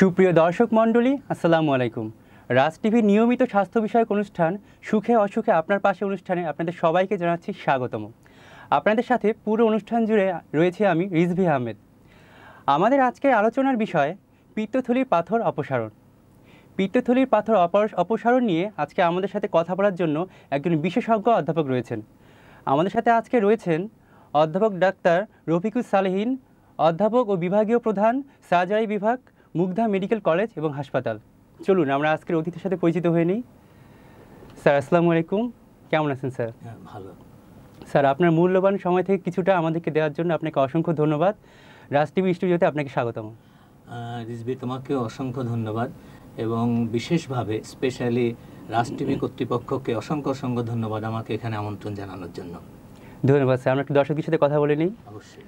সুপ্রিয় দর্শক মণ্ডলী আসসালামু আলাইকুম রাজ টিভির নিয়মিত স্বাস্থ্য বিষয়ক অনুষ্ঠান সুখে অসুখে আপনার পাশে অনুষ্ঠানে আপনাদের সবাইকে জানাচ্ছি স্বাগতম আপনাদের সাথে পুরো অনুষ্ঠান জুড়ে রয়েছে আমি রিজভি আহমেদ আমাদের আজকের আলোচনার বিষয় পিত্তথলির পাথর অপসারণ পিত্তথলির পাথর অপসারণ নিয়ে আজকে আমাদের সাথে কথা বলার জন্য একজন বিশেষজ্ঞ অধ্যাপক রয়েছেন আমাদের সাথে আজকে রয়েছেন অধ্যাপক ডাক্তার রফিকুল সালেহীন অধ্যাপক ও বিভাগীয় প্রধান সার্জারি বিভাগ মুগ্ধা মেডিকেল কলেজ এবং হাসপাতাল চলুন আমরা আজকের অতিথির সাথে পরিচিত হয়ে নিই স্যার আসসালামু আলাইকুম কেমন আছেন স্যার হ্যাঁ, ভালো স্যার আপনার মূল্যবান সময় থেকে কিছুটা আমাদেরকে দেওয়ার জন্য আপনাকে অসংখ্য ধন্যবাদ রাজ টিভি স্টুডিওতে আপনাকে স্বাগতম রিজবি তোমাকে অসংখ্য ধন্যবাদ এবং বিশেষভাবে স্পেশালি রাজ টিভি কর্তৃপক্ষকে অসংখ্য অসংখ্য ধন্যবাদ আমাকে এখানে আমন্ত্রণ জানানোর জন্য ধন্যবাদ স্যার আমরা একটু দর্শকের সাথে কথা বলে নিই অবশ্যই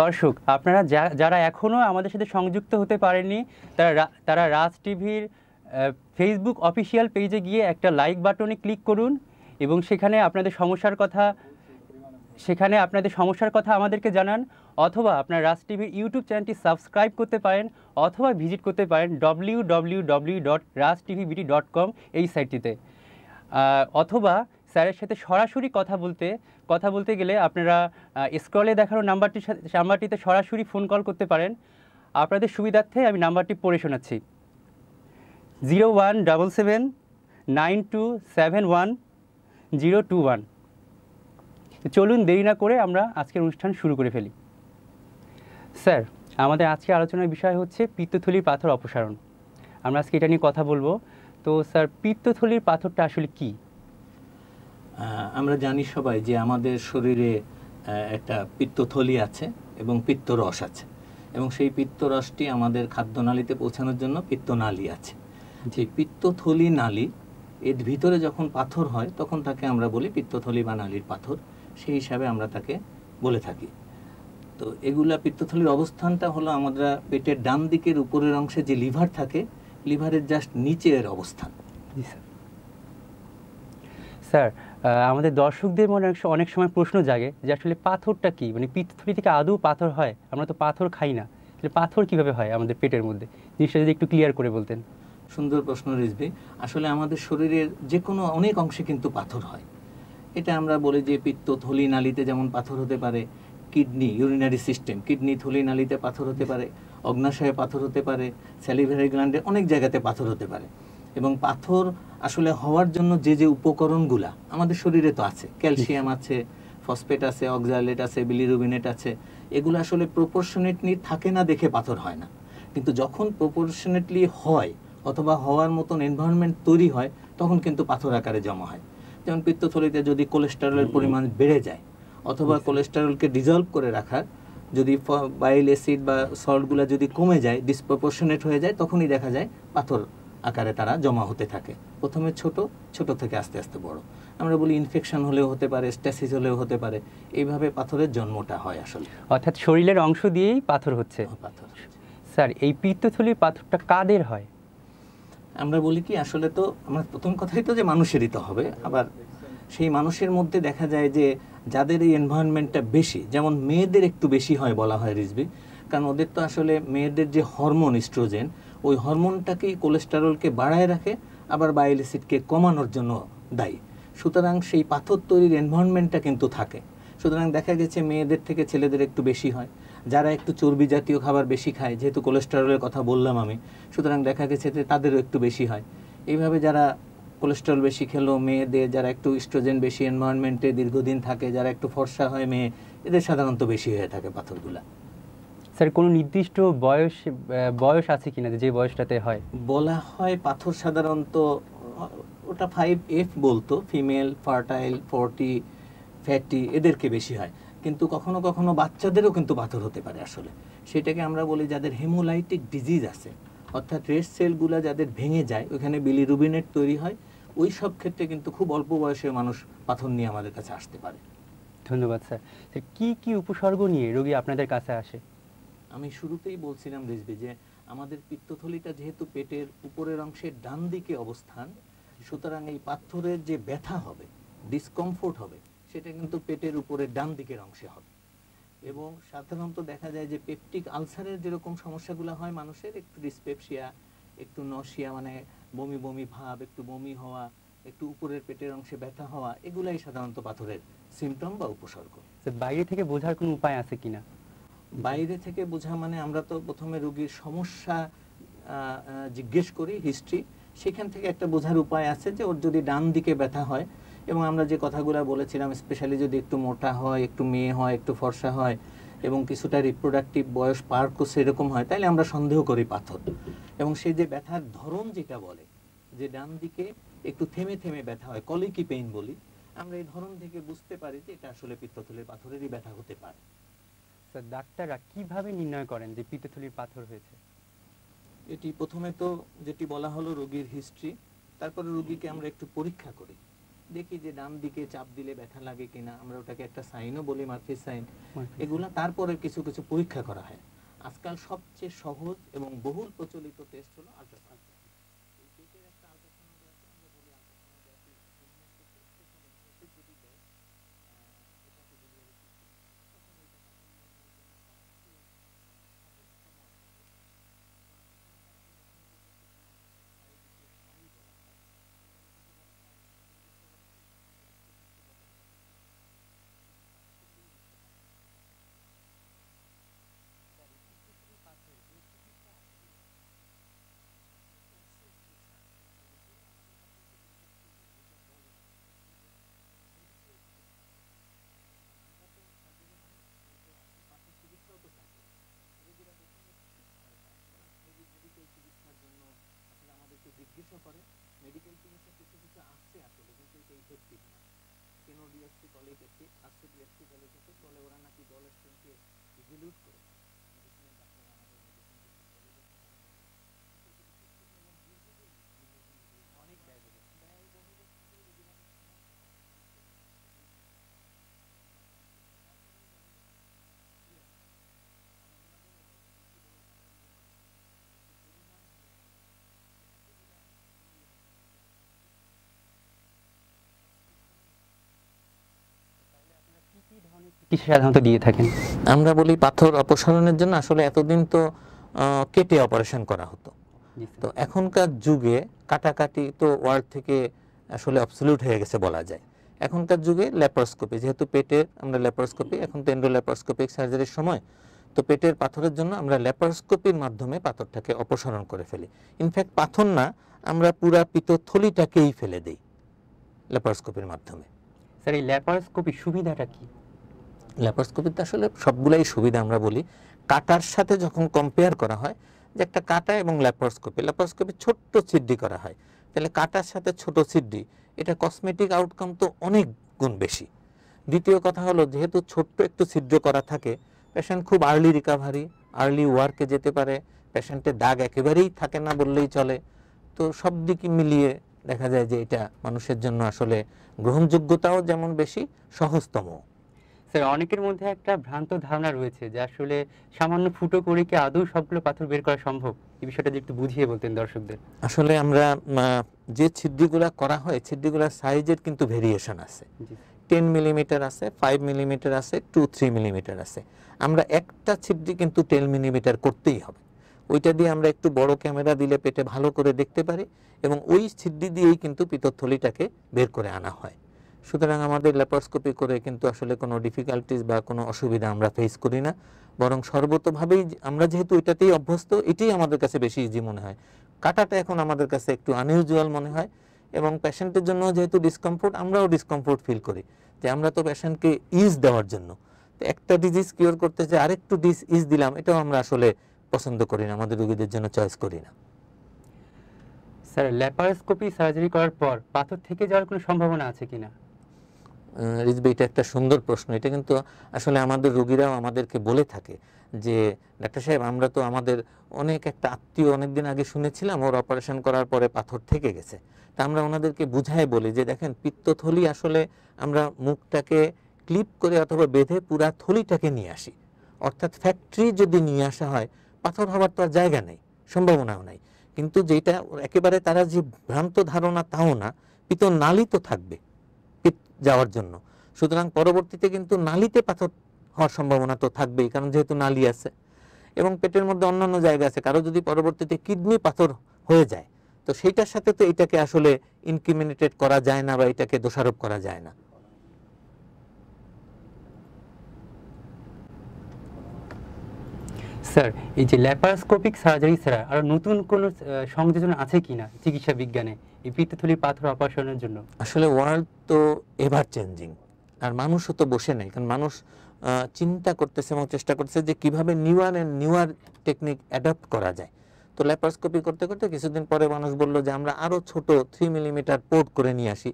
দর্শক আপনারা যারা এখনও আমাদের সাথে সংযুক্ত হতে পারেননি তারা তারা রাজ টিভির ফেসবুক অফিসিয়াল পেজে গিয়ে একটা লাইক বাটনে ক্লিক করুন এবং সেখানে আপনাদের সমস্যার কথা সেখানে আপনাদের সমস্যার কথা আমাদেরকে জানান অথবা আপনার রাজ টিভির ইউটিউব চ্যানেলটি সাবস্ক্রাইব করতে পারেন অথবা ভিজিট করতে পারেন W W W dot Raj TVBD dot com এই সাইটটিতে অথবা স্যারের সাথে সরাসরি কথা বলতে কথা বলতে গেলে আপনারা স্ক্রলে দেখানো নাম্বারটির সাথে নাম্বারটিতে সরাসরি ফোন কল করতে পারেন আপনাদের সুবিধার্থে আমি নাম্বারটি পড়ে শোনাচ্ছি zero one double seven nine two seven one zero two one চলুন দেরি না করে আমরা আজকের অনুষ্ঠান শুরু করে ফেলি স্যার আমাদের আজকে আলোচনার বিষয় হচ্ছে পিত্তথলির পাথর অপসারণ আমরা আজকে এটা নিয়ে কথা বলবো তো স্যার পিত্তথলির পাথরটা আসলে কী আমরা জানি সবাই যে আমাদের শরীরে একটা পিত্তথলি আছে এবং পিত্তরস আছে এবং সেই পিত্তরসটি আমাদের খাদ্যনালীতে পৌঁছানোর জন্য পিত্তনালী আছে যে পিত্তথলি নালী এর ভিতরে যখন পাথর হয় তখন তাকে আমরা বলি পিত্তথলি বা নালীর পাথর সেই হিসাবে আমরা তাকে বলে থাকি তো এগুলা পিত্তথলির অবস্থানটা হলো আমরা পেটের ডান দিকের উপরের অংশে যে লিভার থাকে লিভারের জাস্ট নিচের অবস্থান স্যার আমাদের দর্শকদের মনে অনেক সময় প্রশ্ন জাগে যে আসলে পাথরটা কি মানে পৃথিবী থেকে আদৌ পাথর হয় আমরা তো পাথর খাই না তাহলে পাথর কিভাবে হয় আমাদের পেটের মধ্যে জিনিসটা যদি একটু ক্লিয়ার করে বলতেন সুন্দর প্রশ্ন রিজবি আসলে আমাদের শরীরের যে কোনো অনেক অংশে কিন্তু পাথর হয় এটা আমরা বলি যে পিত্ত থলি নালিতে যেমন পাথর হতে পারে কিডনি ইউরিনারি সিস্টেম কিডনি থলি নালিতে পাথর হতে পারে অগ্নাশয়ে পাথর হতে পারে স্যালিভারি গ্ল্যান্ডে অনেক জায়গাতে পাথর হতে পারে এবং পাথর আসলে হওয়ার জন্য যে যে উপকরণগুলা আমাদের শরীরে তো আছে ক্যালসিয়াম আছে ফসফেট আছে অক্সালেট আছে বিলিরুবিনেট আছে এগুলো আসলে প্রপোর্শনেটলি থাকে না দেখে পাথর হয় না কিন্তু যখন প্রপোর্শনেটলি হয় অথবা হওয়ার মতন এনভায়রনমেন্ট তৈরি হয় তখন কিন্তু পাথর আকারে জমা হয় যেমন পিত্তথলিতে যদি কোলেস্টেরলের পরিমাণ বেড়ে যায় অথবা কোলেস্টেরলকে ডিজলভ করে রাখার যদি বাইল অ্যাসিড বা সল্টগুলো যদি কমে যায় ডিসপ্রপোর্শনেট হয়ে যায় তখনই দেখা যায় পাথর আকারে তারা জমা হতে থাকে প্রথমে ছোট ছোট থেকে আস্তে আস্তে বড় আমরা বলি ইনফেকশন হলেও হতে পারে স্ট্যাসিস হলেও হতে পারে এইভাবে পাথরের জন্মটা হয় আসলে অর্থাৎ শরীরের অংশ দিয়েই পাথর হচ্ছে পাথর স্যার এই পিত্তথলি পাথরটা কাদের হয় আমরা বলি কি আসলে তো আমরা প্রথম কথাই তো যে মানুষেরই তো হবে আবার সেই মানুষের মধ্যে দেখা যায় যে যাদের এই এনভায়রনমেন্টটা বেশি যেমন মেয়েদের একটু বেশি হয় বলা হয় রিজবি কারণ ওদের তো আসলে মেয়েদের যে হরমোন ইস্ট্রোজেন ওই হরমোনটাকেই কোলেস্টেরলকে বাড়ায় রাখে আবার বাইল অ্যাসিডকে কমানোর জন্য দায়ী সুতরাং সেই পাথর তৈরির এনভায়রনমেন্টটা কিন্তু থাকে সুতরাং দেখা গেছে মেয়েদের থেকে ছেলেদের একটু বেশি হয় যারা একটু চর্বি জাতীয় খাবার বেশি খায় যেহেতু কোলেস্টেরলের কথা বললাম আমি সুতরাং দেখা গেছে যে তাদেরও একটু বেশি হয় এইভাবে যারা কোলেস্টেরল বেশি খেলো মেয়েদের যারা একটু স্ট্রোজেন বেশি এনভায়রনমেন্টে দীর্ঘদিন থাকে যারা একটু ফর্সা হয় মেয়ে এদের সাধারণত বেশি হয়ে থাকে পাথরগুলা স্যার কোনো নির্দিষ্ট বয়স বয়স আছে কিনা যে বয়সটাতে হয় বলা হয় পাথর সাধারণত ওটা ফাইভ এফ বলতো ফিমেল ফার্টাইল ফর্টি ফ্যাটি এদেরকে বেশি হয় কিন্তু কখনো কখনো বাচ্চাদেরও কিন্তু পাথর হতে পারে আসলে সেটাকে আমরা বলি যাদের হেমোলাইটিক ডিজিজ আছে অর্থাৎ রেড সেলগুলো যাদের ভেঙে যায় ওখানে রুবিনেট তৈরি হয় ওই সব ক্ষেত্রে কিন্তু খুব অল্প বয়সের মানুষ পাথর নিয়ে আমাদের কাছে আসতে পারে ধন্যবাদ স্যার কি কি উপসর্গ নিয়ে রোগী আপনাদের কাছে আসে আমি শুরুতেই বলছিলাম রেজবি যে আমাদের পিত্তথলিটা যেহেতু পেটের উপরের অংশের ডান দিকে অবস্থান সুতরাং এই পাথরের যে ব্যথা হবে ডিসকমফোর্ট হবে সেটা কিন্তু পেটের উপরে ডান দিকের অংশে হবে এবং সাধারণত দেখা যায় যে পেপটিক আলসারের যেরকম সমস্যাগুলো হয় মানুষের একটু ডিসপেপসিয়া একটু নসিয়া মানে বমি বমি ভাব একটু বমি হওয়া একটু উপরের পেটের অংশে ব্যথা হওয়া এগুলাই সাধারণত পাথরের সিমটম বা উপসর্গ বাইরে থেকে বোঝার কোনো উপায় আছে কিনা বাইরে থেকে বোঝা মানে আমরা তো প্রথমে রুগীর সমস্যা জিজ্ঞেস করি হিস্ট্রি সেখান থেকে একটা বোঝার উপায় আছে যে ওর যদি ডান দিকে ব্যথা হয় এবং আমরা যে কথাগুলো বলেছিলাম স্পেশালি যদি একটু মোটা হয় একটু মেয়ে হয় একটু ফর্সা হয় এবং কিছুটা রিপ্রোডাক্টিভ বয়স পার করছে এরকম হয় তাহলে আমরা সন্দেহ করি পাথর এবং সেই যে ব্যথার ধরন যেটা বলে যে ডান দিকে একটু থেমে থেমে ব্যথা হয় কলিকি পেইন বলি আমরা এই ধরন থেকে বুঝতে পারি যে এটা আসলে পিত্তথলের পাথরেরই ব্যথা হতে পারে স্যার ডাক্তাররা কিভাবে নির্ণয় করেন যে পিতেথলির পাথর হয়েছে এটি প্রথমে তো যেটি বলা হলো রোগীর হিস্ট্রি তারপরে রোগীকে আমরা একটু পরীক্ষা করি দেখি যে ডান দিকে চাপ দিলে ব্যথা লাগে কিনা আমরা ওটাকে একটা সাইনও বলি মার্ফি সাইন এগুলো তারপরে কিছু কিছু পরীক্ষা করা হয় আজকাল সবচেয়ে সহজ এবং বহুল প্রচলিত টেস্ট হলো আলট্রাসাউন্ড বিএসসি কলেজ একটি আসছে ডিএসপি কলেজ থেকে বলে ওরা নাকি দলের সঙ্গে ডিলুট করে কিছু সাধারণত দিয়ে থাকেন আমরা বলি পাথর অপসারণের জন্য আসলে এতদিন তো কেটে অপারেশন করা হতো তো এখনকার যুগে কাটাকাটি তো ওয়ার্ল্ড থেকে আসলে অবসলিউট হয়ে গেছে বলা যায় এখনকার যুগে ল্যাপারোস্কোপি যেহেতু পেটের আমরা ল্যাপারোস্কোপি এখন তো এন্ডোল্যাপারোস্কোপিক সার্জারির সময় তো পেটের পাথরের জন্য আমরা ল্যাপারোস্কোপির মাধ্যমে পাথরটাকে অপসারণ করে ফেলি ইনফ্যাক্ট পাথর না আমরা পুরা পিতথলিটাকেই ফেলে দেই ল্যাপারোস্কোপির মাধ্যমে স্যার এই ল্যাপারোস্কোপির সুবিধাটা কী ল্যাপারোস্কোপিতে আসলে সবগুলাই সুবিধা আমরা বলি কাটার সাথে যখন কম্পেয়ার করা হয় যে একটা কাটা এবং ল্যাপারোস্কোপি ল্যাপারোস্কোপি ছোট্ট সিডি করা হয় তাহলে কাটার সাথে ছোট সিডি এটা কসমেটিক আউটকাম তো অনেক গুণ বেশি দ্বিতীয় কথা হলো যেহেতু ছোট্ট একটু সিদ্ধ করা থাকে পেশেন্ট খুব আর্লি রিকাভারি আর্লি ওয়ার্কে যেতে পারে পেশেন্টের দাগ একেবারেই থাকে না বললেই চলে তো সব দিকে মিলিয়ে দেখা যায় যে এটা মানুষের জন্য আসলে গ্রহণযোগ্যতাও যেমন বেশি সহজতম স্যার অনেকের মধ্যে একটা ভ্রান্ত ধারণা রয়েছে যে আসলে সামান্য ফুটো করে কি আদৌ সবগুলো পাথর বের করা সম্ভব এই বিষয়টা একটু বুঝিয়ে বলতেন দর্শকদের আসলে আমরা যে ছিদ্রগুলো করা হয় ছিদ্রগুলোর সাইজের কিন্তু ভেরিয়েশন আছে টেন মিলিমিটার আছে ফাইভ মিলিমিটার আছে টু থ্রি মিলিমিটার আছে আমরা একটা ছিদ্রি কিন্তু টেন মিলিমিটার করতেই হবে ওইটা দিয়ে আমরা একটু বড় ক্যামেরা দিলে পেটে ভালো করে দেখতে পারি এবং ওই ছিদ্রি দিয়েই কিন্তু পিতরথলিটাকে বের করে আনা হয় সুতরাং আমাদের ল্যাপারস্কোপি করে কিন্তু আসলে কোনো ডিফিকাল্টিস বা কোনো অসুবিধা আমরা ফেস করি না বরং সর্বতভাবেই আমরা যেহেতু এটাতেই অভ্যস্ত এটাই আমাদের কাছে বেশি ইজি মনে হয় কাটাটা এখন আমাদের কাছে একটু আনইউজুয়াল মনে হয় এবং প্যাশেন্টের জন্য যেহেতু ডিসকমফোর্ট আমরাও ডিসকমফোর্ট ফিল করি যে আমরা তো প্যাশেন্টকে ইজ দেওয়ার জন্য তো একটা ডিজিজ কিওর করতে যে আরেকটু ডিস ইজ দিলাম এটাও আমরা আসলে পছন্দ করি না আমাদের রোগীদের জন্য চয়েস করি না স্যার ল্যাপারোস্কোপি সার্জারি করার পর পাথর থেকে যাওয়ার কোনো সম্ভাবনা আছে কিনা রিজবে এটা একটা সুন্দর প্রশ্ন এটা কিন্তু আসলে আমাদের রোগীরাও আমাদেরকে বলে থাকে যে ডাক্তার সাহেব আমরা তো আমাদের অনেক একটা আত্মীয় অনেকদিন আগে শুনেছিলাম ওর অপারেশন করার পরে পাথর থেকে গেছে তা আমরা ওনাদেরকে বুঝায় বলি যে দেখেন পিত্তথলি আসলে আমরা মুখটাকে ক্লিপ করে অথবা বেঁধে পুরা থলিটাকে নিয়ে আসি অর্থাৎ ফ্যাক্টরি যদি নিয়ে আসা হয় পাথর হওয়ার তো আর জায়গা নেই সম্ভাবনাও নাই কিন্তু যেটা একেবারে তারা যে ভ্রান্ত ধারণা তাও না পিত্ত নালি তো থাকবে যাওয়ার জন্য সুতরাং পরবর্তীতে কিন্তু নালিতে পাথর হওয়ার সম্ভাবনা তো থাকবেই কারণ যেহেতু নালি আছে এবং পেটের মধ্যে অন্যান্য জায়গা আছে কারো যদি পরবর্তীতে কিডনি পাথর হয়ে যায় তো সেইটার সাথে তো এটাকে আসলে ইনক্রিমিনেটেড করা যায় না বা এটাকে দোষারোপ করা যায় না স্যার এই যে ল্যাপারোস্কোপিক সার্জারি ছাড়া আর নতুন কোনো সংযোজন আছে কিনা চিকিৎসা বিজ্ঞানে এই পিত্তথলি পাথর অপারেশনের জন্য আসলে ওয়ার্ল্ড তো এভার চেঞ্জিং আর মানুষও তো বসে নেই কারণ মানুষ চিন্তা করতেছে এবং চেষ্টা করছে যে কিভাবে newer and newer technique adapt করা যায় তো ল্যাপারোস্কোপি করতে করতে কিছুদিন পরে মানুষ বলল যে আমরা আরও ছোট থ্রি মিলিমিটার পোর্ট করে নিয়ে আসি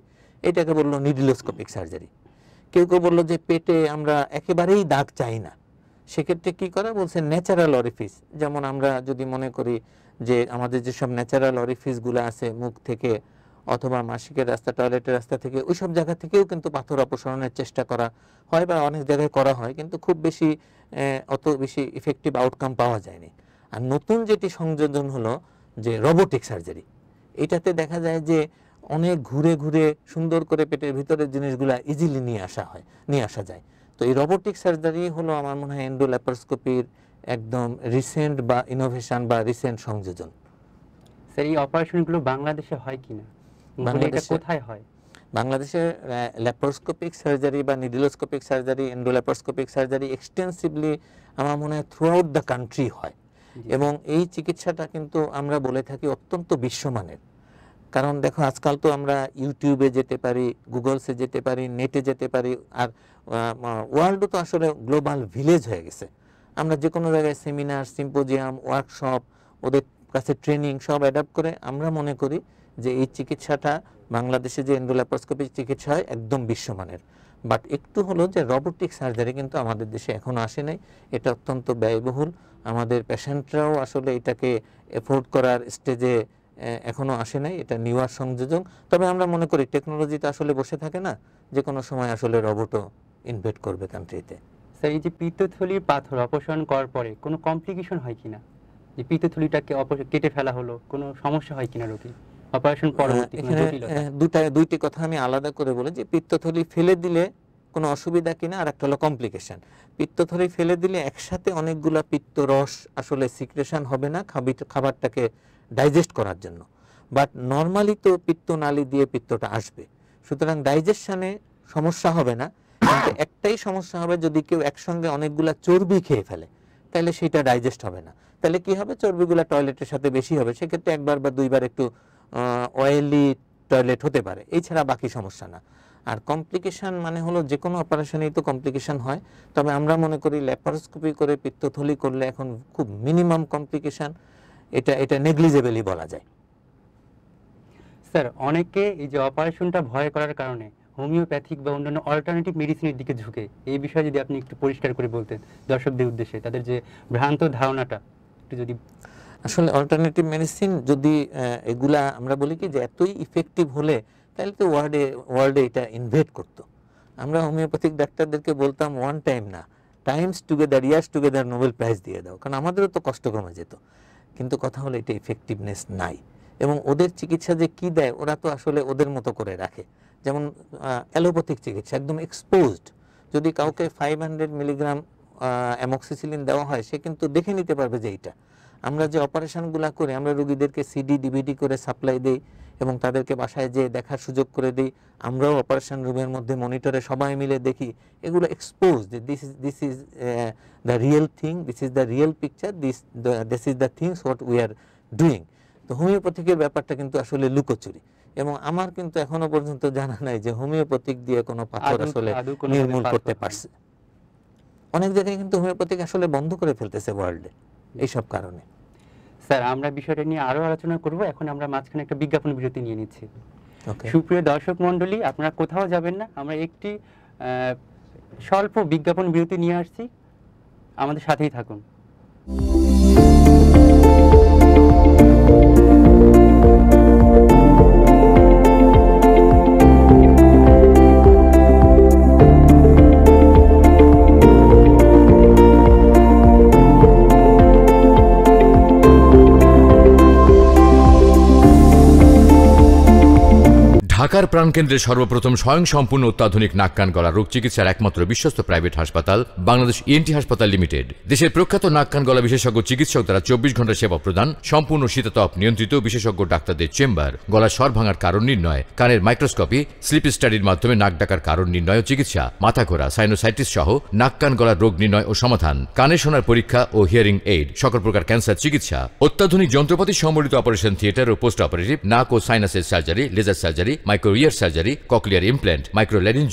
এটাকে বললো নিডিলোস্কোপিক সার্জারি কেউ কেউ বললো যে পেটে আমরা একেবারেই দাগ চাই না সেক্ষেত্রে কি করা বলছে ন্যাচারাল অরিফিস যেমন আমরা যদি মনে করি যে আমাদের যেসব ন্যাচারাল অরিফিসগুলো আছে মুখ থেকে অথবা মাসিকের রাস্তা টয়লেটের রাস্তা থেকে ওইসব জায়গা থেকেও কিন্তু পাথর অপসারণের চেষ্টা করা হয় বা অনেক জায়গায় করা হয় কিন্তু খুব বেশি অত বেশি ইফেক্টিভ আউটকাম পাওয়া যায়নি আর নতুন যেটি সংযোজন হলো যে রোবোটিক সার্জারি এটাতে দেখা যায় যে অনেক ঘুরে ঘুরে সুন্দর করে পেটের ভিতরের জিনিসগুলা ইজিলি নিয়ে আসা হয় নিয়ে আসা যায় তো এই রোবোটিক সার্জারি হলো আমার মনে হয় এন্ডোল্যাপারস্কোপির একদম রিসেন্ট বা ইনোভেশন বা রিসেন্ট সংযোজন স্যার এই অপারেশনগুলো বাংলাদেশে হয় কিনা বাংলাদেশে কোথায় হয় বাংলাদেশে ল্যাপারোস্কোপিক সার্জারি বা needlescopic surgery endolaparoscopic surgery extensively আমার মনে হয় থ্রু আউট দ্য কান্ট্রি হয় এবং এই চিকিৎসাটা কিন্তু আমরা বলে থাকি অত্যন্ত বিশ্বমানের কারণ দেখো আজকাল তো আমরা ইউটিউবে যেতে পারি গুগলসে যেতে পারি নেটে যেতে পারি আর ওয়ার্ল্ডও তো আসলে গ্লোবাল ভিলেজ হয়ে গেছে আমরা যে কোনো জায়গায় সেমিনার সিম্পোজিয়াম ওয়ার্কশপ ওদের কাছে ট্রেনিং সব অ্যাডাপ্ট করে আমরা মনে করি যে এই চিকিৎসাটা বাংলাদেশে যে এন্ডোল্যাপারস্কোপি চিকিৎসা হয় একদম বিশ্বমানের বাট একটু হলো যে রোবোটিক সার্জারি কিন্তু আমাদের দেশে এখনও আসে নাই এটা অত্যন্ত ব্যয়বহুল আমাদের পেশেন্টরাও আসলে এটাকে এফোর্ড করার স্টেজে এখনো আসে নাই এটা নিউয়ার সংযোজন তবে আমরা মনে করি টেকনোলজিতে আসলে বসে থাকে না যে কোনো সময় আসলে রবটও ইনভেট করবে কান্ট্রিতে স্যার এই যে পিত্তথলির পাথর অপসারণ করার পরে কোনো কমপ্লিকেশন হয় কিনা যে পিত্তথলিটাকে কেটে ফেলা হলো কোনো সমস্যা হয় কিনা রোগী অপারেশন হ্যাঁ, পরবর্তী দুটা দুইটি কথা আমি আলাদা করে বলি যে পিত্তথলি ফেলে দিলে কোনো অসুবিধা কিনা আর একটা হলো কমপ্লিকেশন পিত্তথলি ফেলে দিলে একসাথে অনেকগুলা পিত্তরস আসলে সিক্রেশন হবে না খাবারটাকে ডাইজেস্ট করার জন্য বাট নর্মালি তো পিত্তনালী দিয়ে পিত্তটা আসবে সুতরাং ডাইজেশনে সমস্যা হবে না কিন্তু একটাই সমস্যা হবে যদি কেউ একসঙ্গে অনেকগুলা চর্বি খেয়ে ফেলে তাহলে সেটা ডাইজেস্ট হবে না তাহলে কি হবে চর্বিগুলো টয়লেটের সাথে বেশি হবে সেক্ষেত্রে একবার বা দুইবার একটু অয়েলি টয়লেট হতে পারে এছাড়া বাকি সমস্যা না আর কমপ্লিকেশান মানে হলো যে কোনো অপারেশনেই তো কমপ্লিকেশান হয় তবে আমরা মনে করি ল্যাপারোস্কোপি করে পিত্তথলি করলে এখন খুব মিনিমাম কমপ্লিকেশান এটা এটা নেগলিজেবলই বলা যায় স্যার অনেকে এই যে অপারেশনটা ভয় করার কারণে হোমিওপ্যাথিক বা অন্যান্য অল্টারনেটিভ মেডিসিনের দিকে ঝুঁকে এই বিষয়ে যদি আপনি একটু পরিষ্কার করে বলতেন দর্শকদের উদ্দেশ্যে তাদের যে ভ্রান্ত ধারণাটা একটু যদি আসলে অল্টারনেটিভ মেডিসিন যদি এগুলা আমরা বলি কি যে এতই ইফেক্টিভ হলে তাহলে তো ওয়ার্ল্ডে ওয়ার্ল্ডে এটা ইনভেট করতো আমরা হোমিওপ্যাথিক ডাক্তারদেরকে বলতাম ওয়ান টাইম না times together years together Nobel prize দিয়ে দাও কারণ আমাদেরও তো কষ্ট কমে যেত কিন্তু কথা হলো এটা এফেক্টিভনেস নাই এবং ওদের চিকিৎসা যে কি দেয় ওরা তো আসলে ওদের মতো করে রাখে যেমন অ্যালোপ্যাথিক চিকিৎসা একদম এক্সপোজড যদি কাউকে ফাইভ হান্ড্রেড মিলিগ্রাম অ্যামক্সিসিলিন দেওয়া হয় সে কিন্তু দেখে নিতে পারবে যে এইটা আমরা যে অপারেশনগুলো করি আমরা রুগীদেরকে সিডি ডিবিডি করে সাপ্লাই দিই এবং তাদেরকে বাসায় যেয়ে দেখার সুযোগ করে দিই আমরাও অপারেশন রুমের মধ্যে মনিটরে সবাই মিলে দেখি এগুলো expose this is this is the real thing this is the real picture this this is the things what we are doing তো হোমিওপ্যাথিকের ব্যাপারটা কিন্তু আসলে লুকোচুরি এবং আমার কিন্তু এখনো পর্যন্ত জানা নাই যে হোমিওপ্যাথিক দিয়ে কোনো পাথর আসলে নির্মূল করতে পারছে অনেক জায়গায় কিন্তু হোমিওপ্যাথিক আসলে বন্ধ করে ফেলতেছে ওয়ার্ল্ডে এইসব কারণে স্যার আমরা বিষয়টা নিয়ে আরো আলোচনা করব এখন আমরা মাঝখানে একটা বিজ্ঞাপন বিরতি নিয়ে নিচ্ছি সুপ্রিয় দর্শক মন্ডলী আপনারা কোথাও যাবেন না আমরা একটি স্বল্প বিজ্ঞাপন বিরতি নিয়ে আসছি আমাদের সাথেই থাকুন ঢাকার প্রাণকেন্দ্রে সর্বপ্রথম স্বয়ংসম্পূর্ণ অত্যাধুনিক নাক্কান গলা রোগ চিকিৎসার একমাত্র বিশ্বস্ত প্রাইভেট হাসপাতাল বাংলাদেশ ইএনটি e হাসপাতাল লিমিটেড দেশের প্রখ্যাত নাক্কান গলা বিশেষজ্ঞ চিকিৎসক দ্বারা চব্বিশ ঘন্টা সেবা প্রদান সম্পূর্ণ শীতাতপ নিয়ন্ত্রিত বিশেষজ্ঞ ডাক্তারদের চেম্বার গলা স্বর ভাঙার কারণ নির্ণয় কানের মাইক্রোস্কোপি স্লিপ স্টাডির মাধ্যমে নাক ডাকার কারণ নির্ণয় ও চিকিৎসা মাথা ঘোরা সাইনোসাইটিস সহ নাক্কান গলার রোগ নির্ণয় ও সমাধান কানে শোনার পরীক্ষা ও হিয়ারিং এইড সকল প্রকার ক্যান্সার চিকিৎসা অত্যাধুনিক যন্ত্রপাতি সম্বলিত অপারেশন থিয়েটার ও পোস্ট অপারেটিভ নাক ও সাইনাসের surgery laser surgery microear surgery cochlear implant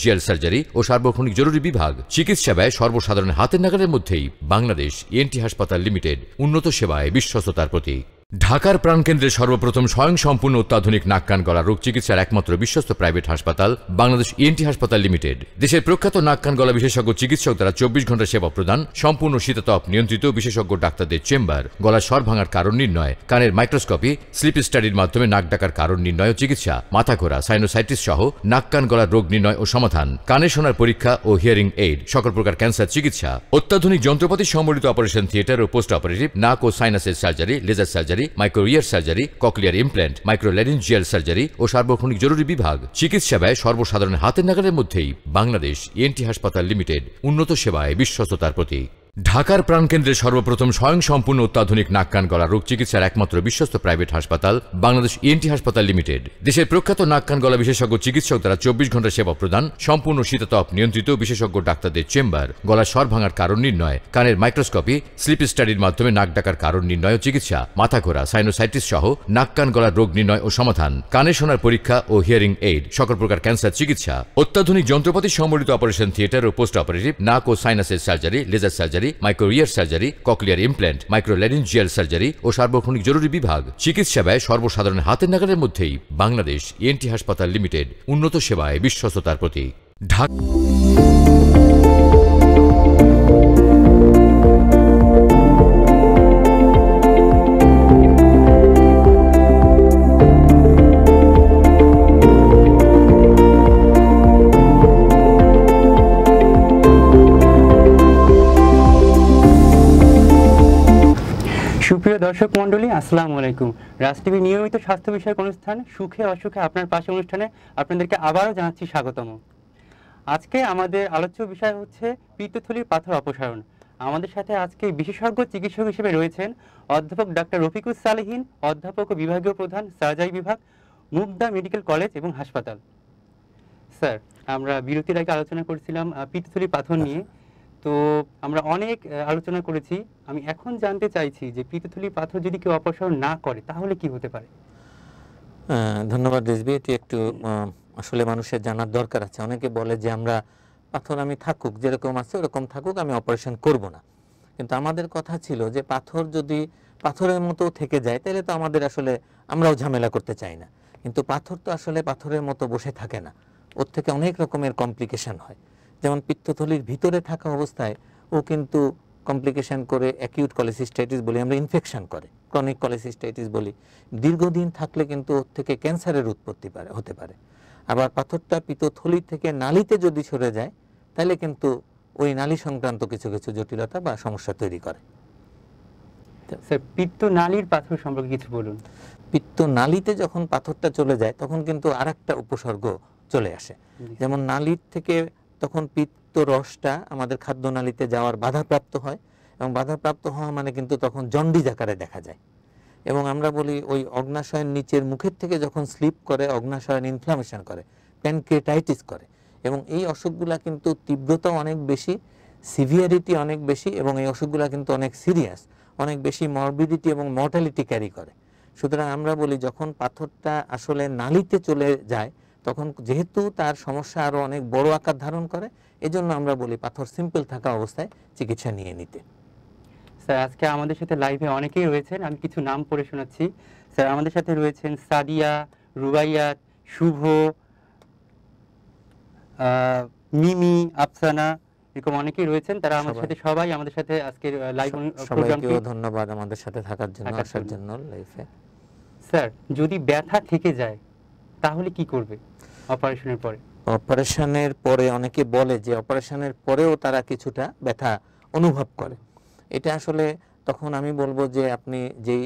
জিয়াল সার্জারি ও সার্বক্ষণিক জরুরি বিভাগ চিকিৎসা ব্যয় সর্বসাধারণের হাতের নাগালের মধ্যেই বাংলাদেশ ইএনটি হাসপাতাল লিমিটেড উন্নত সেবায় বিশ্বস্ততার প্রতীক ঢাকার প্রাণকেন্দ্রে সর্বপ্রথম স্বয়ংসম্পূর্ণ অত্যাধুনিক নাককান গলা রোগ চিকিৎসার একমাত্র বিশ্বস্ত প্রাইভেট হাসপাতাল বাংলাদেশ ইএনটি e হাসপাতাল লিমিটেড দেশের প্রখ্যাত নাককান গলা বিশেষজ্ঞ চিকিৎসক দ্বারা চব্বিশ ঘন্টা সেবা প্রদান সম্পূর্ণ শীতাতপ নিয়ন্ত্রিত বিশেষজ্ঞ ডাক্তারদের চেম্বার গলার স্বর ভাঙার কারণ নির্ণয় কানের মাইক্রোস্কোপি স্লিপ স্টাডির মাধ্যমে নাক ডাকার কারণ নির্ণয় ও চিকিৎসা মাথা ঘোরা সাইনোসাইটিস সহ নাককান গলার রোগ নির্ণয় ও সমাধান কানে শোনার পরীক্ষা ও হিয়ারিং এইড সকল প্রকার ক্যান্সার চিকিৎসা অত্যাধুনিক যন্ত্রপাতি সম্বলিত অপারেশন থিয়েটার ও পোস্ট অপারেটিভ নাক ও সাইনাসের surgery laser surgery surgery micro surgery cochlear implant microlaryngeal surgery ও সার্বক্ষণিক জরুরি বিভাগ চিকিৎসা ব্যয় সর্বসাধারণ হাতের নাগালের মধ্যেই বাংলাদেশ এনটি e হাসপাতাল লিমিটেড উন্নত সেবায় বিশ্বস্ততার প্রতীক ঢাকার প্রাণকেন্দ্রে সর্বপ্রথম স্বয়ংসম্পূর্ণ অত্যাধুনিক নাককান গলা রোগ চিকিৎসার একমাত্র বিশ্বস্ত প্রাইভেট হাসপাতাল বাংলাদেশ ইএনটি e হাসপাতাল লিমিটেড দেশের প্রখ্যাত নাককান গলা বিশেষজ্ঞ চিকিৎসক দ্বারা চব্বিশ ঘন্টা সেবা প্রদান সম্পূর্ণ শীতাতপ নিয়ন্ত্রিত বিশেষজ্ঞ ডাক্তারদের চেম্বার গলা স্বর ভাঙার কারণ নির্ণয় কানের মাইক্রোস্কোপি স্লিপ স্টাডির মাধ্যমে নাক ডাকার কারণ নির্ণয় ও চিকিৎসা মাথা ঘোরা সাইনোসাইটিস সহ নাককান গলার রোগ নির্ণয় ও সমাধান কানে শোনার পরীক্ষা ও হিয়ারিং এইড সকল প্রকার ক্যান্সার চিকিৎসা অত্যাধুনিক যন্ত্রপাতি সম্বলিত অপারেশন থিয়েটার ও পোস্ট অপারেটিভ নাক ও সাইনাসের surgery laser surgery surgery micro ear surgery cochlear implant micro laryngeal surgery ও সার্বক্ষণিক জরুরি বিভাগ চিকিৎসা ব্যয় সর্বসাধারণের হাতের নাগালের মধ্যেই বাংলাদেশ ইএনটি হাসপাতাল লিমিটেড উন্নত সেবায় বিশ্বস্ততার প্রতীক ঢাকা দর্শক মন্ডলী আসসালামু আলাইকুম রাজ টিভি নিয়মিত স্বাস্থ্য বিষয়ক অনুষ্ঠান সুখে অসুখে আপনার পাশে অনুষ্ঠানে আপনাদেরকে আবারও জানাচ্ছি স্বাগতম আজকে আমাদের আলোচ্য বিষয় হচ্ছে পিত্তথলির পাথর অপসারণ আমাদের সাথে আজকে বিশেষজ্ঞ চিকিৎসক হিসেবে রয়েছেন অধ্যাপক ডাক্তার রফিকুল সালেহীন অধ্যাপক ও বিভাগীয় প্রধান সার্জারি বিভাগ মুগদা মেডিকেল কলেজ এবং হাসপাতাল স্যার আমরা বিরতির আগে আলোচনা করছিলাম পিত্তথলির পাথর নিয়ে তো আমরা অনেক আলোচনা করেছি আমি এখন জানতে চাইছি যে পিতথলি পাথর যদি কেউ অপসারণ না করে তাহলে কি হতে পারে ধন্যবাদ রেজবি এটি একটু আসলে মানুষের জানার দরকার আছে অনেকে বলে যে আমরা পাথর আমি থাকুক যেরকম আছে ওরকম থাকুক আমি অপারেশন করব না কিন্তু আমাদের কথা ছিল যে পাথর যদি পাথরের মতো থেকে যায় তাহলে তো আমাদের আসলে আমরাও ঝামেলা করতে চাই না কিন্তু পাথর তো আসলে পাথরের মতো বসে থাকে না ওর থেকে অনেক রকমের কমপ্লিকেশন হয় যেমন পিত্তথলির ভিতরে থাকা অবস্থায় ও কিন্তু কমপ্লিকেশন করে অ্যাকিউট কলেসিস্টাইটিস বলি আমরা ইনফেকশন করে ক্রনিক কলেসিস্টাইটিস বলি দীর্ঘদিন থাকলে কিন্তু ওর থেকে ক্যান্সারের উৎপত্তি পারে হতে পারে আবার পাথরটা পিতথলি থেকে নালিতে যদি সরে যায় তাহলে কিন্তু ওই নালী সংক্রান্ত কিছু কিছু জটিলতা বা সমস্যা তৈরি করে পিত্ত নালীর পাথর সম্পর্কে কিছু বলুন পিত্ত নালীতে যখন পাথরটা চলে যায় তখন কিন্তু আর উপসর্গ চলে আসে যেমন নালীর থেকে তখন পিত্ত রসটা আমাদের খাদ্যনালীতে যাওয়ার বাধাপ্রাপ্ত হয় এবং বাধাপ্রাপ্ত হওয়া মানে কিন্তু তখন জন্ডিজ আকারে দেখা যায় এবং আমরা বলি ওই অগ্নাশয়ের নিচের মুখের থেকে যখন স্লিপ করে অগ্নাশয়ের ইনফ্লামেশন করে প্যানক্রিয়েটাইটিস করে এবং এই অসুখগুলা কিন্তু তীব্রতা অনেক বেশি সিভিয়ারিটি অনেক বেশি এবং এই অসুখগুলা কিন্তু অনেক সিরিয়াস অনেক বেশি মরবিডিটি এবং মর্টালিটি ক্যারি করে সুতরাং আমরা বলি যখন পাথরটা আসলে নালিতে চলে যায় তখন যেহেতু তার সমস্যা আরও অনেক বড় আকার ধারণ করে এজন্য আমরা বলি পাথর সিম্পল থাকা অবস্থায় চিকিৎসা নিয়ে নিতে স্যার আজকে আমাদের সাথে লাইভে অনেকেই রয়েছেন আমি কিছু নাম পড়ে শোনাচ্ছি স্যার আমাদের সাথে রয়েছেন সাদিয়া রুবাইয়াত শুভ মিমি আফসানা এরকম অনেকেই রয়েছেন তারা আমাদের সাথে সবাই আমাদের সাথে আজকে লাইভ সবাইকে ধন্যবাদ আমাদের সাথে থাকার জন্য আসার জন্য লাইভে স্যার যদি ব্যথা থেকে যায় তাহলে কি করবে অপারেশনের পরে অপারেশনের পরে অনেকে বলে যে অপারেশনের পরেও তারা কিছুটা ব্যথা অনুভব করে এটা আসলে তখন আমি বলবো যে আপনি যেই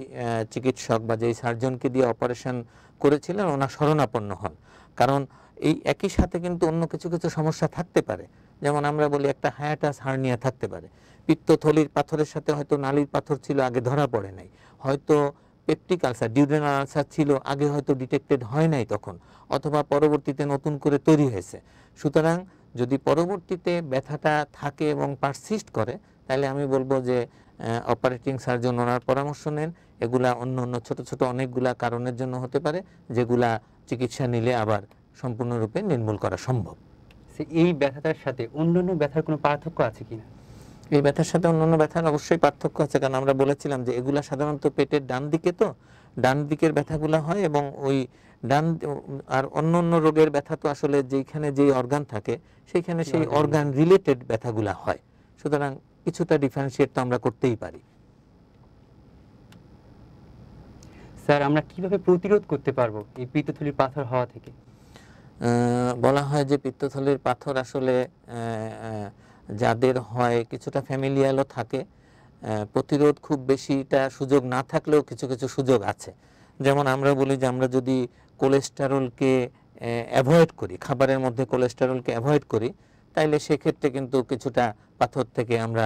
চিকিৎসক বা যেই সার্জনকে দিয়ে অপারেশন করেছিলেন ওনার শরণাপন্ন হন কারণ এই একই সাথে কিন্তু অন্য কিছু কিছু সমস্যা থাকতে পারে যেমন আমরা বলি একটা হায়াটাস হার্নিয়া থাকতে পারে পিত্তথলির পাথরের সাথে হয়তো নালির পাথর ছিল আগে ধরা পড়ে নাই হয়তো পেপটিক আলসার ডিউডেনাল আলসার ছিল আগে হয়তো ডিটেক্টেড হয় নাই তখন অথবা পরবর্তীতে নতুন করে তৈরি হয়েছে সুতরাং যদি পরবর্তীতে ব্যথাটা থাকে এবং পারসিস্ট করে তাহলে আমি বলবো যে অপারেটিং সার্জন ওনার পরামর্শ নেন এগুলা অন্য অন্য ছোট ছোট অনেকগুলা কারণের জন্য হতে পারে যেগুলা চিকিৎসা নিলে আবার সম্পূর্ণরূপে নির্মূল করা সম্ভব এই ব্যথাটার সাথে অন্যান্য ব্যথার কোনো পার্থক্য আছে কিনা এই ব্যথার সাথে অন্যান্য ব্যথার অবশ্যই পার্থক্য আছে কারণ আমরা বলেছিলাম যে এগুলা সাধারণত পেটের ডান দিকে তো ডান দিকের ব্যথাগুলো হয় এবং ওই ডান আর অন্য অন্য রোগের ব্যথা তো আসলে যেখানে যেই অর্গান থাকে সেইখানে সেই অর্গান রিলেটেড ব্যথাগুলো হয় সুতরাং কিছুটা ডিফারেন্সিয়েট তো আমরা করতেই পারি স্যার আমরা কিভাবে প্রতিরোধ করতে পারবো এই পিত্তথলির পাথর হওয়া থেকে বলা হয় যে পিত্তথলির পাথর আসলে যাদের হয় কিছুটা ফ্যামিলিয়ালও থাকে প্রতিরোধ খুব বেশিটা সুযোগ না থাকলেও কিছু কিছু সুযোগ আছে যেমন আমরা বলি যে আমরা যদি কোলেস্টেরলকে অ্যাভয়েড করি খাবারের মধ্যে কোলেস্টেরলকে অ্যাভয়েড করি তাইলে সেক্ষেত্রে কিন্তু কিছুটা পাথর থেকে আমরা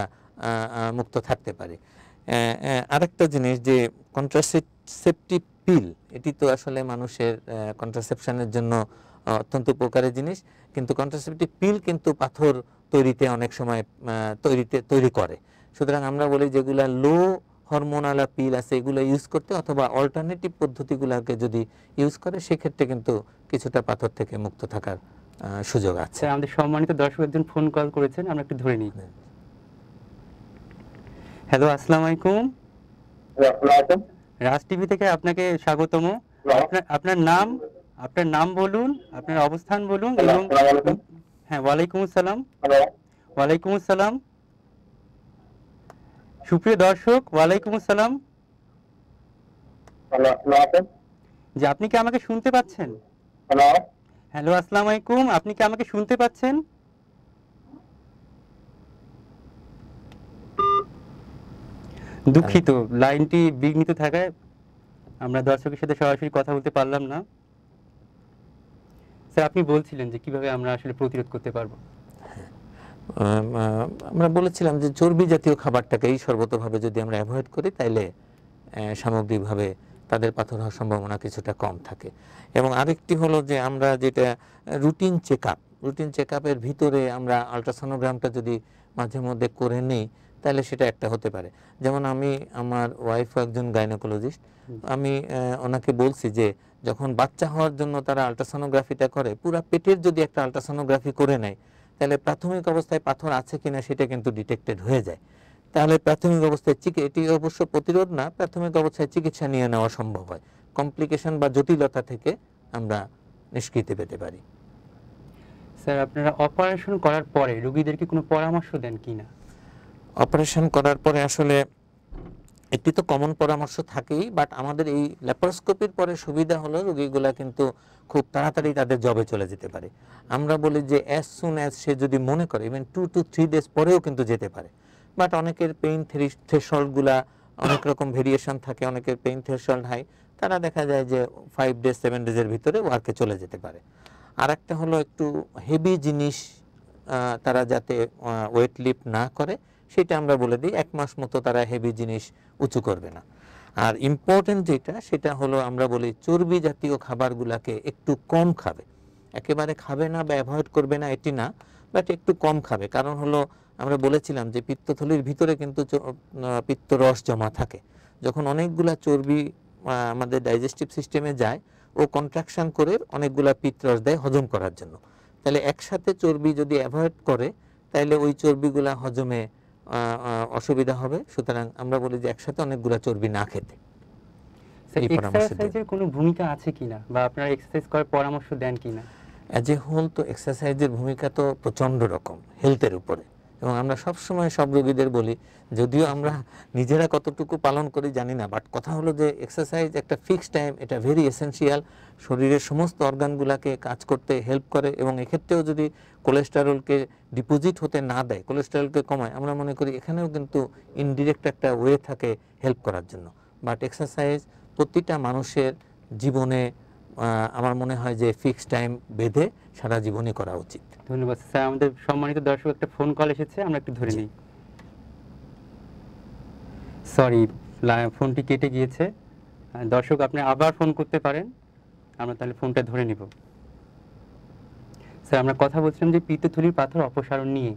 মুক্ত থাকতে পারি আরেকটা জিনিস যে কন্ট্রাসেপটিভ পিল এটি তো আসলে মানুষের কন্ট্রাসেপশনের জন্য অত্যন্ত উপকারী জিনিস কিন্তু কন্ট্রাসেপটিভ পিল কিন্তু পাথর তৈরিতে অনেক সময় তৈরিতে তৈরি করে সুতরাং আমরা বলি যেগুলো লো হরমোনালা পিল আছে এগুলো ইউজ করতে অথবা অল্টারনেটিভ পদ্ধতিগুলোকে যদি ইউজ করে সেক্ষেত্রে কিন্তু কিছুটা পাথর থেকে মুক্ত থাকার সুযোগ আছে আমাদের সম্মানিত দর্শক একজন ফোন কল করেছেন আমরা একটু ধরে নিই হ্যালো আসসালামু আলাইকুম রাজ টিভি থেকে আপনাকে স্বাগতম আপনার নাম আপনার নাম বলুন আপনার অবস্থান বলুন এবং হ্যাঁ ওয়ালাইকুম আসসালাম ওয়ালাইকুম আসসালাম সুপ্রিয় দর্শক ওয়ালাইকুম আসসালাম যে আপনি কি আমাকে শুনতে পাচ্ছেন হ্যালো আসসালাম আলাইকুম আপনি কি আমাকে শুনতে পাচ্ছেন দুঃখিত লাইনটি বিঘ্নিত থাকায় আমরা দর্শকের সাথে সরাসরি কথা বলতে পারলাম না স্যার আপনি বলছিলেন যে কিভাবে আমরা আসলে প্রতিরোধ করতে পারবো আমরা বলেছিলাম যে চর্বি জাতীয় খাবারটাকেই সর্বতভাবে যদি আমরা অ্যাভয়েড করি তাইলে সামগ্রিকভাবে তাদের পাথর হওয়ার সম্ভাবনা কিছুটা কম থাকে এবং আরেকটি হলো যে আমরা যেটা routine check up routine check আপের ভিতরে আমরা আলট্রাসনোগ্রামটা যদি মাঝে মধ্যে করে নিই তাহলে সেটা একটা হতে পারে যেমন আমি আমার ওয়াইফ একজন গাইনোকোলজিস্ট আমি ওনাকে বলছি যে যখন বাচ্চা হওয়ার জন্য তারা আলট্রাসোনোগ্রাফিটা করে পুরো পেটের যদি একটা আলট্রাসোনোগ্রাফি করে নেয় তাহলে প্রাথমিক অবস্থায় পাথর আছে কিনা সেটা কিন্তু ডিটেক্টেড হয়ে যায় তাহলে প্রাথমিক অবস্থায় এটি অবশ্য প্রতিরোধ না প্রাথমিক অবস্থায় চিকিৎসা নিয়ে নেওয়া সম্ভব হয় কমপ্লিকেশন বা জটিলতা থেকে আমরা নিষ্কৃতি পেতে পারি স্যার আপনারা অপারেশন করার পরে রোগীদেরকে কোনো পরামর্শ দেন কি না অপারেশন করার পরে আসলে একটি তো কমন পরামর্শ থাকেই বাট আমাদের এই ল্যাপারোস্কোপির পরে সুবিধা হলো রোগীগুলো কিন্তু খুব তাড়াতাড়ি তাদের জবে চলে যেতে পারে আমরা বলি যে অ্যাজ সুন অ্যাজ সে যদি মনে করে even two two three days পরেও কিন্তু যেতে পারে বাট অনেকের পেইন থ্রেশলগুলা অনেক রকম ভেরিয়েশন থাকে অনেকের পেইন থ্রেশল্ড হাই তারা দেখা যায় যে ফাইভ ডেজ সেভেন ডেজের ভিতরে ওয়ার্কে চলে যেতে পারে আর একটা হলো একটু হেভি জিনিস তারা যাতে ওয়েট লিফ্ট না করে সেটা আমরা বলে দিই এক মাস মতো তারা হেভি জিনিস উঁচু করবে না আর ইম্পর্টেন্ট যেটা সেটা হলো আমরা বলি চর্বি জাতীয় খাবারগুলাকে একটু কম খাবে একেবারে খাবে না বা অ্যাভয়েড করবে না এটি না বাট একটু কম খাবে কারণ হলো আমরা বলেছিলাম যে পিত্তথলির ভিতরে কিন্তু পিত্তরস জমা থাকে যখন অনেকগুলা চর্বি আমাদের ডাইজেস্টিভ সিস্টেমে যায় ও কন্ট্রাকশন করে অনেকগুলা পিত্তরস দেয় হজম করার জন্য তাহলে একসাথে চর্বি যদি অ্যাভয়েড করে তাহলে ওই চর্বিগুলা হজমে অসুবিধা হবে সুতরাং আমরা বলি যে একসাথে অনেক গুড়া চর্বি না খেতে এক্সারসাইজের কোনো ভূমিকা আছে কিনা বা আপনারা এক্সারসাইজ করার পরামর্শ দেন কিনা অ্যাজ এ হোল তো এক্সারসাইজের ভূমিকা তো প্রচন্ড রকম হেলথের উপরে এবং আমরা সব সময় সব রোগীদের বলি যদিও আমরা নিজেরা কতটুকু পালন করি জানি না বাট কথা হলো যে এক্সারসাইজ একটা ফিক্সড টাইম এটা ভেরি এসেন্সিয়াল শরীরের সমস্ত অর্গানগুলাকে কাজ করতে হেল্প করে এবং এক্ষেত্রেও যদি কোলেস্টেরলকে ডিপোজিট হতে না দেয় কোলেস্টেরলকে কমায় আমরা মনে করি এখানেও কিন্তু ইনডিরেক্ট একটা ওয়ে থাকে হেল্প করার জন্য বাট এক্সারসাইজ প্রতিটা মানুষের জীবনে আমার মনে হয় যে ফিক্সড টাইম বেঁধে সারা জীবনই করা উচিত ধন্যবাদ স্যার আমাদের সম্মানিত দর্শক একটা ফোন কল এসেছে আমরা একটু ধরে নিই সরি ফোনটি কেটে গিয়েছে দর্শক আপনি আবার ফোন করতে পারেন আমরা তাহলে ফোনটা ধরে নিব স্যার আমরা কথা বলছিলাম যে পিত্তথলির পাথর অপসারণ নিয়ে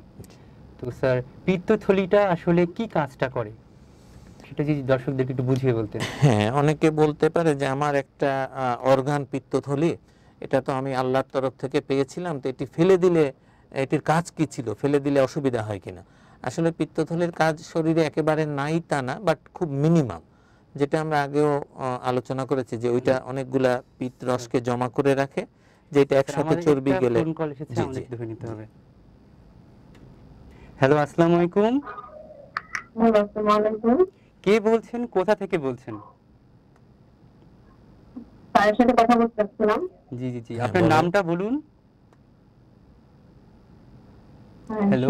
তো স্যার পিত্তথলিটা আসলে কি কাজটা করে সেটা যদি দর্শকদের একটু বুঝিয়ে বলতেন হ্যাঁ অনেকে বলতে পারে যে আমার একটা অর্গান পিত্তথলি এটা তো আমি আল্লাহর তরফ থেকে পেয়েছিলাম তো এটি ফেলে দিলে এটির কাজ কি ছিল ফেলে দিলে অসুবিধা হয় কিনা আসলে পিত্তথলির কাজ শরীরে একেবারে নাই তা না বাট খুব মিনিমাম যেটা আমরা আগেও আলোচনা করেছি যে ওইটা অনেকগুলা পিত রসকে জমা করে রাখে যেটা একসাথে চর্বি গেলে হ্যালো আসসালামু আলাইকুম কে বলছেন কোথা থেকে বলছেন কথা বলতে জি জি জি হ্যাঁ, আপনার নামটা বলুন হ্যালো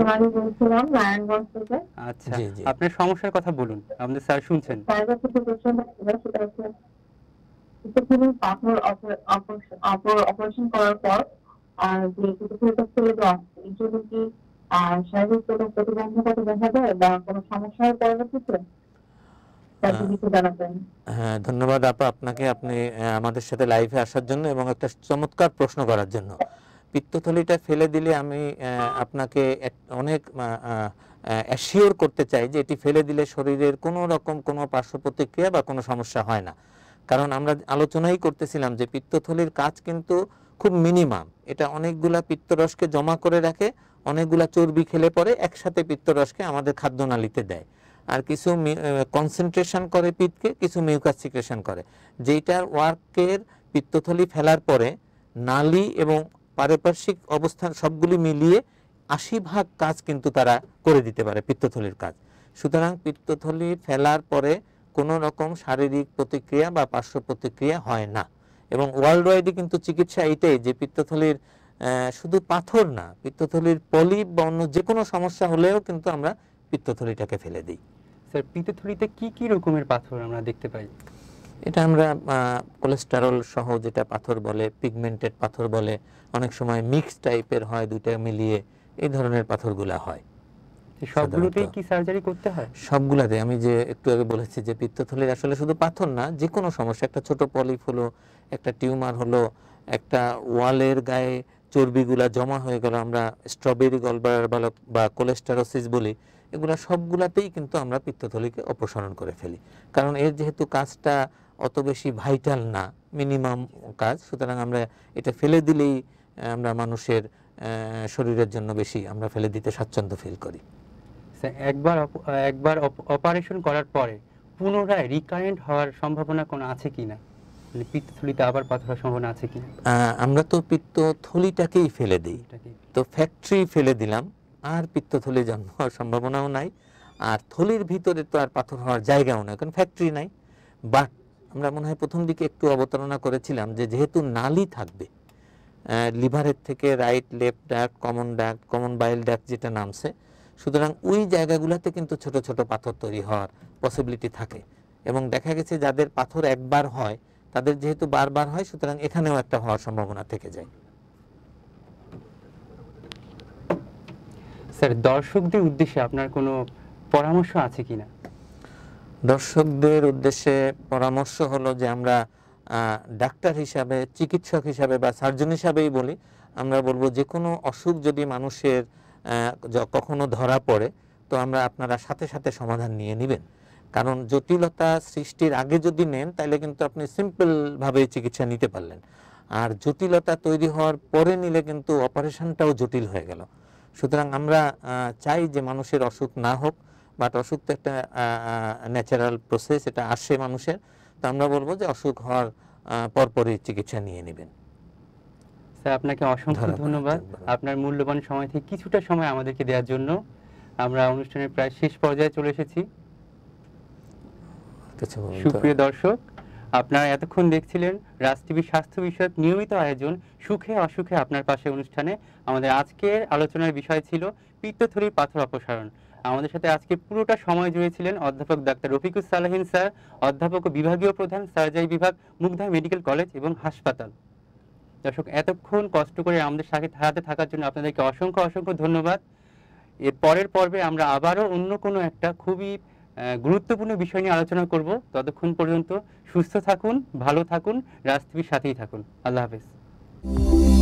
আচ্ছা আপনার সমস্যার কথা বলুন আমাদের স্যার শুনছেন অপারেশন করার পর আর কি দেখা যায় বা কোনো হ্যাঁ।, হ্যাঁ ধন্যবাদ আপা আপনাকে আপনি আমাদের সাথে লাইভে আসার জন্য এবং একটা চমৎকার প্রশ্ন করার জন্য পিত্তথলিটা ফেলে দিলে আমি আপনাকে অনেক অ্যাসিওর করতে চাই যে এটি ফেলে দিলে শরীরের কোনো রকম কোনো পার্শ্ব প্রতিক্রিয়া বা কোনো সমস্যা হয় না কারণ আমরা আলোচনাই করতেছিলাম যে পিত্তথলির কাজ কিন্তু খুব মিনিমাম এটা অনেকগুলা পিত্তরসকে জমা করে রাখে অনেকগুলা চর্বি খেলে পরে একসাথে পিত্তরসকে আমাদের খাদ্যনালীতে দেয় আর কিছু কনসেন্ট্রেশন করে পিত্তকে কিছু মিউকাস সিক্রেশন করে যেইটার ওয়ার্কের পিত্তথলি ফেলার পরে নালি এবং পারিপার্শ্বিক অবস্থান সবগুলি মিলিয়ে আশি ভাগ কাজ কিন্তু তারা করে দিতে পারে পিত্তথলির কাজ সুতরাং পিত্তথলি ফেলার পরে কোনো রকম শারীরিক প্রতিক্রিয়া বা পার্শ্ব প্রতিক্রিয়া হয় না এবং ওয়ার্ল্ড ওয়াইডে কিন্তু চিকিৎসা এইটাই যে পিত্তথলির শুধু পাথর না পিত্তথলির পলিপ বা অন্য যে কোনো সমস্যা হলেও কিন্তু আমরা পিত্তথলিটাকে ফেলে দিই স্যার পিতেথরিতে কি কি রকমের পাথর আমরা দেখতে পাই এটা আমরা কোলেস্টেরল সহ যেটা পাথর বলে পিগমেন্টেড পাথর বলে অনেক সময় মিক্স টাইপের হয় দুইটা মিলিয়ে এই ধরনের পাথরগুলা হয় সবগুলোতেই কি সার্জারি করতে হয় সবগুলাতে আমি যে একটু আগে বলেছি যে পিত্তথলির আসলে শুধু পাথর না যে কোনো সমস্যা একটা ছোট পলিপ হলো একটা টিউমার হলো একটা ওয়ালের গায়ে চর্বিগুলা জমা হয়ে গেল আমরা স্ট্রবেরি গলবার বা কোলেস্টেরোসিস বলি এগুলা সবগুলাতেই কিন্তু আমরা পিত্তথলিকে অপসারণ করে ফেলি কারণ এর যেহেতু কাজটা অত বেশি ভাইটাল না মিনিমাম কাজ সুতরাং আমরা এটা ফেলে দিলেই আমরা মানুষের শরীরের জন্য বেশি আমরা ফেলে দিতে স্বাচ্ছন্দ্য ফিল করি একবার একবার অপারেশন করার পরে পুনরায় রিকারেন্ট হওয়ার সম্ভাবনা কোনো আছে কি না মানে পিত্তথলিতে আবার পাথর সম্ভাবনা আছে কি আমরা তো পিত্তথলিটাকেই ফেলে দিই তো ফ্যাক্টরি ফেলে দিলাম আর পিত্তথলি জন্ম হওয়ার সম্ভাবনাও নাই আর থলির ভিতরে তো আর পাথর হওয়ার জায়গাও নাই কারণ ফ্যাক্টরি নাই বাট আমরা মনে হয় প্রথম দিকে একটু অবতারণা করেছিলাম যে যেহেতু নালি থাকবে লিভারের থেকে right left duct common duct common bile duct যেটা নামছে সুতরাং ওই জায়গাগুলোতে কিন্তু ছোট ছোট পাথর তৈরি হওয়ার পসিবিলিটি থাকে এবং দেখা গেছে যাদের পাথর একবার হয় তাদের যেহেতু বারবার হয় সুতরাং এখানেও একটা হওয়ার সম্ভাবনা থেকে যায় স্যার দর্শকদের উদ্দেশ্যে আপনার কোনো পরামর্শ আছে কিনা দর্শকদের উদ্দেশ্যে পরামর্শ হলো যে আমরা ডাক্তার হিসাবে চিকিৎসক হিসাবে বা সার্জন হিসাবেই বলি আমরা বলবো যে কোনো অসুখ যদি মানুষের কখনো ধরা পড়ে তো আমরা আপনারা সাথে সাথে সমাধান নিয়ে নেবেন কারণ জটিলতা সৃষ্টির আগে যদি নেন তাহলে কিন্তু আপনি সিম্পলভাবে চিকিৎসা নিতে পারলেন আর জটিলতা তৈরি হওয়ার পরে নিলে কিন্তু অপারেশনটাও জটিল হয়ে গেল সুতরাং আমরা চাই যে মানুষের অসুখ না হোক বাট অসুখ তো একটা ন্যাচারাল প্রসেস এটা আসে মানুষের তো আমরা বলবো যে অসুখ হওয়ার পরপরই চিকিৎসা নিয়ে নেবেন স্যার আপনাকে অসংখ্য ধন্যবাদ আপনার মূল্যবান সময় থেকে কিছুটা সময় আমাদেরকে দেওয়ার জন্য আমরা অনুষ্ঠানের প্রায় শেষ পর্যায়ে চলে এসেছি আচ্ছা, সুপ্রিয় দর্শক আপনারা এতক্ষণ দেখছিলেন রাজ টিভি স্বাস্থ্য বিষয়ক নিয়মিত আয়োজন সুখে অসুখে আপনার পাশে অনুষ্ঠানে আমাদের আজকের আলোচনার বিষয় ছিল পিত্তথলির পাথর অপসারণ আমাদের সাথে আজকে পুরোটা সময় জুড়ে ছিলেন অধ্যাপক ডাক্তার রফিকুল সালাহিন স্যার অধ্যাপক ও বিভাগীয় প্রধান সার্জারি বিভাগ মুগ্ধা মেডিকেল কলেজ এবং হাসপাতাল দর্শক এতক্ষণ কষ্ট করে আমাদের সাথে হারাতে থাকার জন্য আপনাদেরকে অসংখ্য অসংখ্য ধন্যবাদ এর পরের পর্বে আমরা আবারও অন্য কোনো একটা খুবই গুরুত্বপূর্ণ বিষয় নিয়ে আলোচনা করব ততক্ষণ পর্যন্ত সুস্থ থাকুন ভালো থাকুন রাজ সাথেই থাকুন আল্লাহ হাফেজ